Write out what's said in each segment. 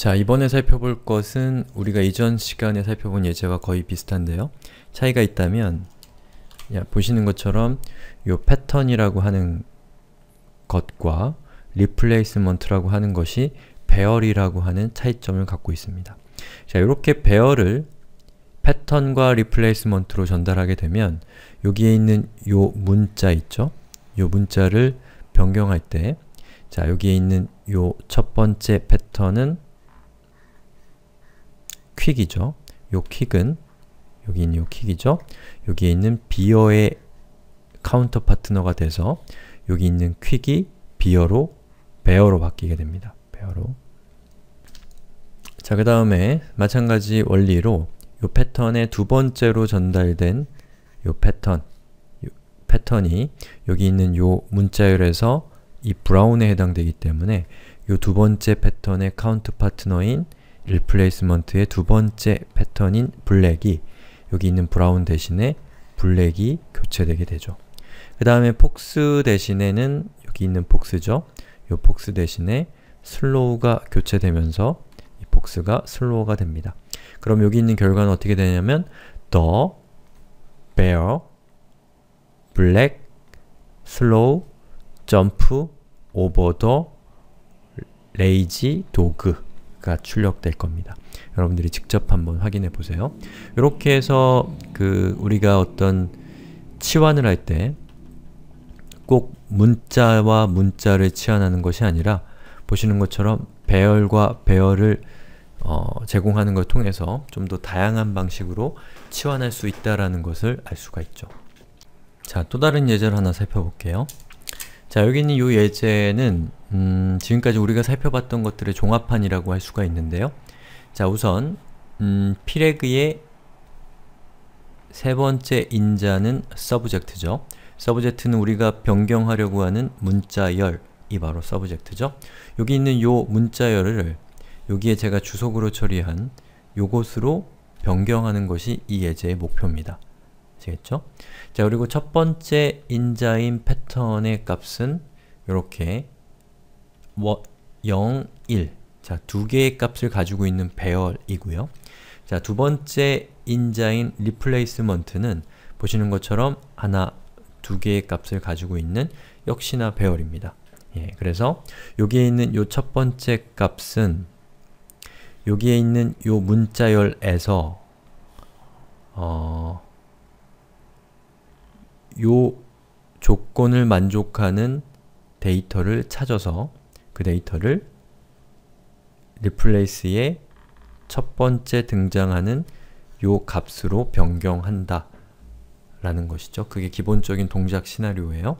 자, 이번에 살펴볼 것은 우리가 이전 시간에 살펴본 예제와 거의 비슷한데요. 차이가 있다면 야, 보시는 것처럼 요 패턴이라고 하는 것과 리플레이스먼트라고 하는 것이 배열이라고 하는 차이점을 갖고 있습니다. 자, 이렇게 배열을 패턴과 리플레이스먼트로 전달하게 되면 여기에 있는 요 문자 있죠? 요 문자를 변경할 때 자, 여기에 있는 요 첫 번째 패턴은 퀵이죠. 요 퀵은 여기 있는 요 퀵이죠. 여기에 있는 비어의 카운터 파트너가 돼서 여기 있는 퀵이 비어로 베어로 바뀌게 됩니다. 베어로. 자, 그 다음에 마찬가지 원리로 요 패턴의 두 번째로 전달된 요 패턴 요 패턴이 여기 있는 요 문자열에서 이 브라운에 해당되기 때문에 요 두 번째 패턴의 카운트 파트너인 리플레이스먼트의 두 번째 패턴인 블랙이 여기 있는 브라운 대신에 블랙이 교체되게 되죠. 그 다음에 폭스 대신에는 여기 있는 폭스죠. 이 폭스 대신에 슬로우가 교체되면서 이 폭스가 슬로우가 됩니다. 그럼 여기 있는 결과는 어떻게 되냐면 the bear black slow jump over the lazy dog 가 출력될 겁니다. 여러분들이 직접 한번 확인해 보세요. 이렇게 해서 그 우리가 어떤 치환을 할 때 꼭 문자와 문자를 치환하는 것이 아니라 보시는 것처럼 배열과 배열을 어, 제공하는 걸 통해서 좀 더 다양한 방식으로 치환할 수 있다라는 것을 알 수가 있죠. 자, 또 다른 예제를 하나 살펴볼게요. 자, 여기 있는 이 예제는 음, 지금까지 우리가 살펴봤던 것들의 종합판이라고 할 수가 있는데요. 자, 우선 음, 피레그의 세 번째 인자는 s u b j 죠 s u b j 는 우리가 변경하려고 하는 문자열이 바로 s u b j 죠 여기 있는 요 문자열을 여기에 제가 주석으로 처리한 요것으로 변경하는 것이 이 예제의 목표입니다. 되겠죠? 자, 그리고 첫 번째 인자인 패턴의 값은 이렇게 0, 1 자, 두 개의 값을 가지고 있는 배열이고요. 자, 두 번째 인자인 리플레이스먼트는 보시는 것처럼 하나, 두 개의 값을 가지고 있는 역시나 배열입니다. 예, 그래서 여기에 있는 요 첫 번째 값은 여기에 있는 요 문자열에서 어, 요 조건을 만족하는 데이터를 찾아서 그 데이터를 r e p l a c e 에첫 번째 등장하는 요 값으로 변경한다 라는 것이죠. 그게 기본적인 동작 시나리오예요.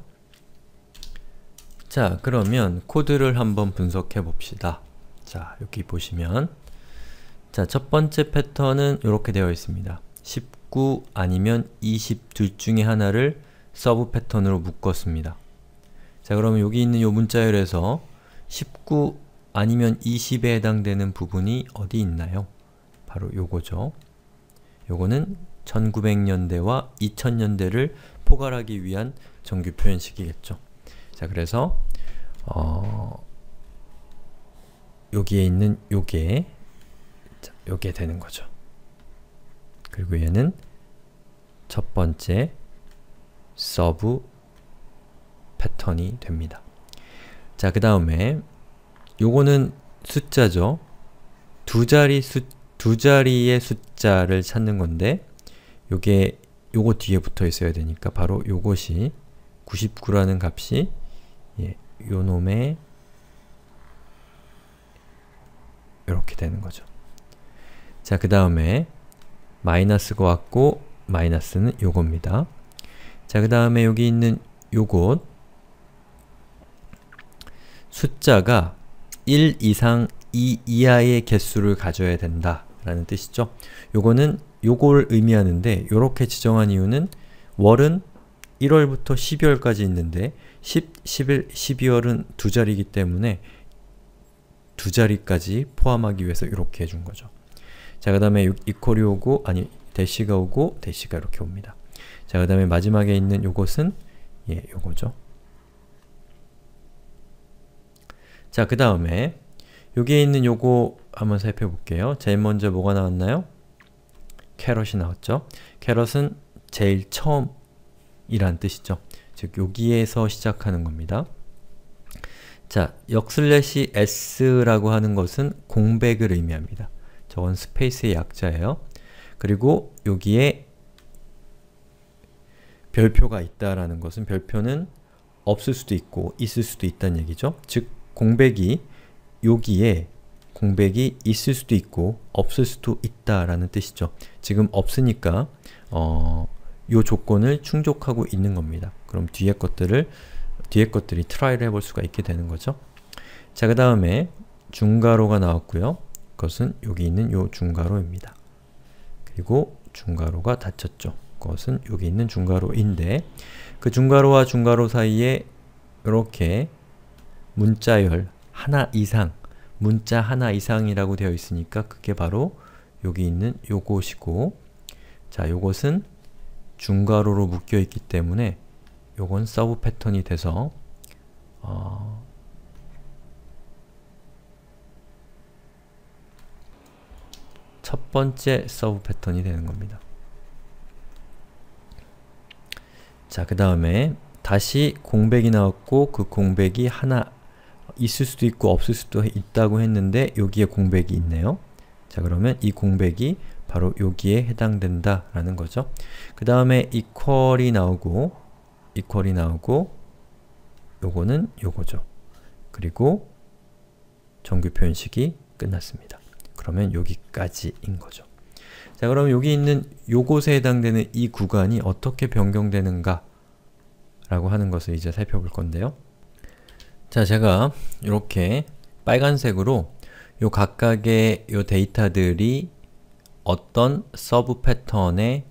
자, 그러면 코드를 한번 분석해 봅시다. 자, 여기 보시면 자, 첫 번째 패턴은 이렇게 되어 있습니다. 19 아니면 20 둘 중에 하나를 서브 패턴으로 묶었습니다. 자 그러면 여기 있는 이 문자열에서 19 아니면 20에 해당되는 부분이 어디 있나요? 바로 요거죠. 요거는 1900년대와 2000년대를 포괄하기 위한 정규 표현식이겠죠. 자 그래서 어... 여기에 있는 요게 요게 되는 거죠. 그리고 얘는 첫 번째 서브 패턴이 됩니다. 자, 그 다음에 요거는 숫자죠. 두 자리 수, 두 자리의 숫자를 찾는 건데 요게 요거 뒤에 붙어 있어야 되니까 바로 요것이 99라는 값이 예, 요 놈의 이렇게 되는 거죠. 자, 그 다음에 마이너스가 왔고 마이너스는 요겁니다. 자, 그 다음에 여기 있는 요것 숫자가 1 이상 2 이하의 개수를 가져야 된다 라는 뜻이죠. 요거는 요걸 의미하는데 요렇게 지정한 이유는 월은 1월부터 12월까지 있는데 10, 11, 12월은 두 자리이기 때문에 두 자리까지 포함하기 위해서 이렇게 해준 거죠. 자, 그 다음에 이퀄이 오고, 아니, 대시가 오고, 대시가 이렇게 옵니다. 자, 그 다음에 마지막에 있는 요것은 예, 요거죠. 자, 그 다음에 여기에 있는 요거 한번 살펴볼게요. 제일 먼저 뭐가 나왔나요? 캐럿이 나왔죠. 캐럿은 제일 처음이란 뜻이죠. 즉, 여기에서 시작하는 겁니다. 자, 역슬래시 s라고 하는 것은 공백을 의미합니다. 저건 스페이스의 약자예요. 그리고 여기에 별표가 있다라는 것은 별표는 없을 수도 있고 있을 수도 있다는 얘기죠. 즉 공백이 여기에 공백이 있을 수도 있고 없을 수도 있다라는 뜻이죠. 지금 없으니까 어, 요 조건을 충족하고 있는 겁니다. 그럼 뒤에 것들을 뒤에 것들이 트라이를 해볼 수가 있게 되는 거죠. 자, 그 다음에 중괄호가 나왔고요. 그 것은 여기 있는 요 중괄호입니다. 그리고 중괄호가 닫혔죠. 것은 여기 있는 중괄호인데 그 중괄호와 중괄호 사이에 이렇게 문자열 하나 이상, 문자 하나 이상이라고 되어 있으니까 그게 바로 여기 있는 요것이고 자, 요것은 중괄호로 묶여 있기 때문에 요건 서브 패턴이 돼서 어, 첫 번째 서브 패턴이 되는 겁니다. 자, 그 다음에 다시 공백이 나왔고 그 공백이 하나 있을 수도 있고 없을 수도 있다고 했는데 여기에 공백이 있네요. 자, 그러면 이 공백이 바로 여기에 해당된다 라는 거죠. 그 다음에 equal이 나오고 equal이 나오고 요거는 요거죠. 그리고 정규 표현식이 끝났습니다. 그러면 여기까지인 거죠. 자 그럼 여기 있는 요곳에 해당되는 이 구간이 어떻게 변경되는가 라고 하는 것을 이제 살펴볼 건데요. 자 제가 이렇게 빨간색으로 요 각각의 요 데이터들이 어떤 서브 패턴의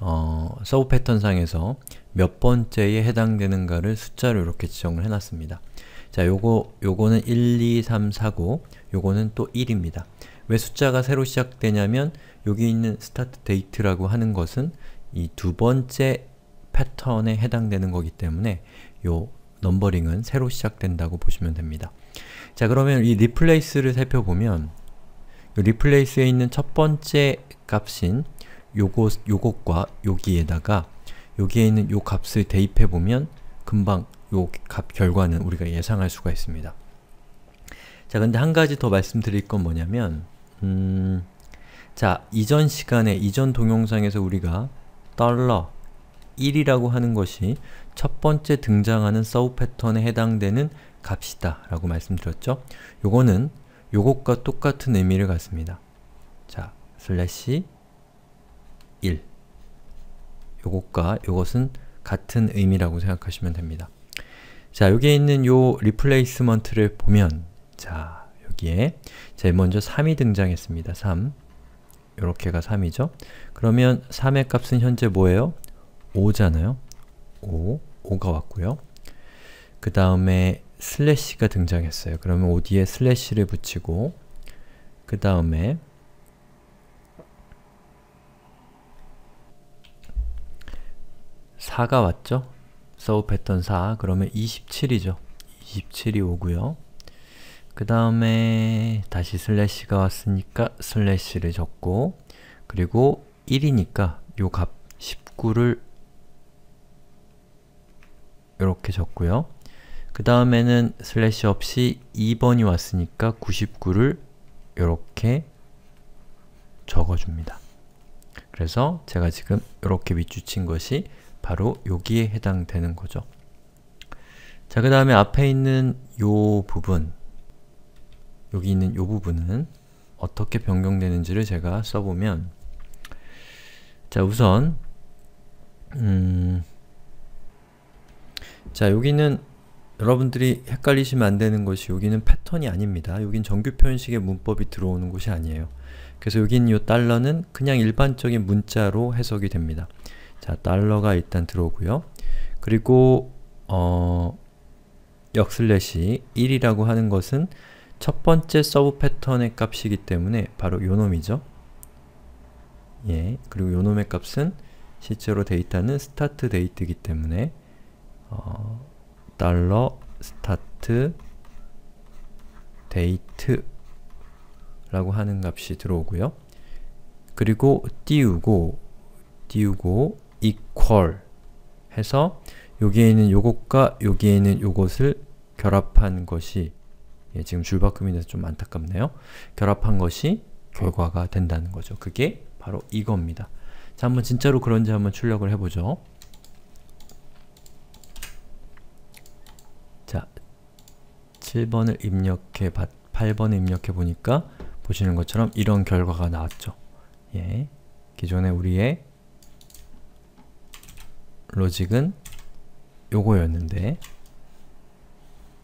어, 서브 패턴상에서 몇 번째에 해당되는가를 숫자로 이렇게 지정을 해놨습니다. 자, 요거, 요거는 1, 2, 3, 4고 요거는 또 1입니다. 왜 숫자가 새로 시작되냐면 여기 있는 스타트 데이트라고 하는 것은 이 두 번째 패턴에 해당되는 거기 때문에 요 넘버링은 새로 시작된다고 보시면 됩니다. 자 그러면 이 r e p l a c e 를 살펴보면 r e p l a c e 에 있는 첫 번째 값인 요것, 요것과 여기에다가 여기에 있는 요 값을 대입해보면 금방 요값 결과는 우리가 예상할 수가 있습니다. 자, 근데 한 가지 더 말씀드릴 건 뭐냐면 음, 자, 이전 시간에, 이전 동영상에서 우리가 1이라고 하는 것이 첫 번째 등장하는 서브 패턴에 해당되는 값이다 라고 말씀드렸죠. 요거는 요것과 똑같은 의미를 갖습니다. 자, 슬래시 1 요것과 요것은 같은 의미라고 생각하시면 됩니다. 자, 여기에 있는 요 리플레이스먼트를 보면 자, 여기에 자, 먼저 3이 등장했습니다. 3 요렇게가 3이죠. 그러면 3의 값은 현재 뭐예요? 5잖아요. 5, 5가 왔고요. 그 다음에 슬래시가 등장했어요. 그러면 어디에 슬래시를 붙이고 그 다음에 4가 왔죠? 서브 패턴 4 그러면 27이죠. 27이 오고요. 그 다음에 다시 슬래시가 왔으니까 슬래시를 적고 그리고 1이니까 요 값 19를 이렇게 적고요. 그 다음에는 슬래시 없이 2번이 왔으니까 99를 이렇게 적어줍니다. 그래서 제가 지금 이렇게 밑줄 친 것이 바로 여기에 해당되는 거죠. 자, 그 다음에 앞에 있는 요 부분 여기 있는 요 부분은 어떻게 변경되는지를 제가 써보면 자, 우선 음, 자, 여기는 여러분들이 헷갈리시면 안 되는 것이 여기는 패턴이 아닙니다. 여긴 정규 표현식의 문법이 들어오는 곳이 아니에요. 그래서 여기 요 달러는 그냥 일반적인 문자로 해석이 됩니다. 자, 달러가 일단 들어오고요. 그리고 어, 역슬래시 1이라고 하는 것은 첫 번째 서브 패턴의 값이기 때문에 바로 요놈이죠. 예, 그리고 요놈의 값은 실제로 데이터는 스타트 데이트이기 때문에 어, 달러 스타트 데이트 라고 하는 값이 들어오고요. 그리고 띄우고 띄우고 equal 해서 여기에 있는 요것과 여기에 있는 요것을 결합한 것이 예, 지금 줄바꿈이 돼서 좀 안타깝네요. 결합한 것이 결과가 된다는 거죠. 그게 바로 이겁니다. 자, 한번 진짜로 그런지 한번 출력을 해보죠. 자, 7번을 입력해, 8번을 입력해 보니까 보시는 것처럼 이런 결과가 나왔죠. 예, 기존에 우리의 로직은 요거였는데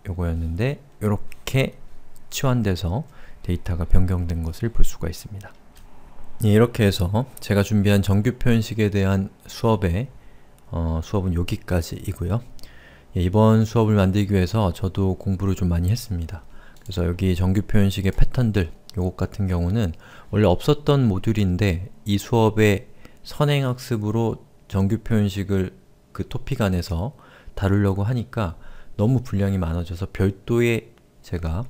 요거였는데 이렇게 치환돼서 데이터가 변경된 것을 볼 수가 있습니다. 예, 이렇게 해서 제가 준비한 정규 표현식에 대한 수업의 어, 수업은 여기까지이고요. 예, 이번 수업을 만들기 위해서 저도 공부를 좀 많이 했습니다. 그래서 여기 정규 표현식의 패턴들 요것 같은 경우는 원래 없었던 모듈인데 이 수업의 선행학습으로 정규 표현식을 그 토픽 안에서 다루려고 하니까 너무 분량이 많아져서 별도의 제가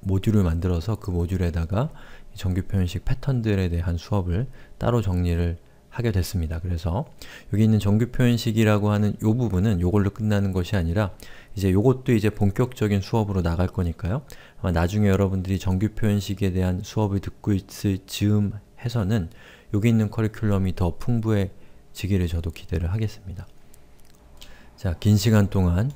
모듈을 만들어서 그 모듈에다가 정규 표현식 패턴들에 대한 수업을 따로 정리를 하게 됐습니다. 그래서 여기 있는 정규 표현식이라고 하는 이 부분은 요걸로 끝나는 것이 아니라 이제 요것도 이제 본격적인 수업으로 나갈 거니까요. 아마 나중에 여러분들이 정규 표현식에 대한 수업을 듣고 있을 즈음해서는 여기 있는 커리큘럼이 더 풍부해 지기를 저도 기대를 하겠습니다. 자, 긴 시간 동안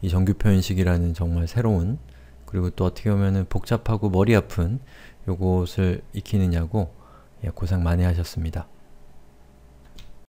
이 정규표현식이라는 정말 새로운 그리고 또 어떻게 보면 복잡하고 머리 아픈 요것을 익히느냐고 예, 고생 많이 하셨습니다.